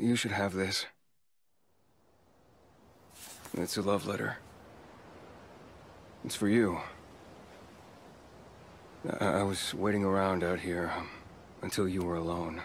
You should have this. It's a love letter. It's for you. I, I was waiting around out here um, until you were alone.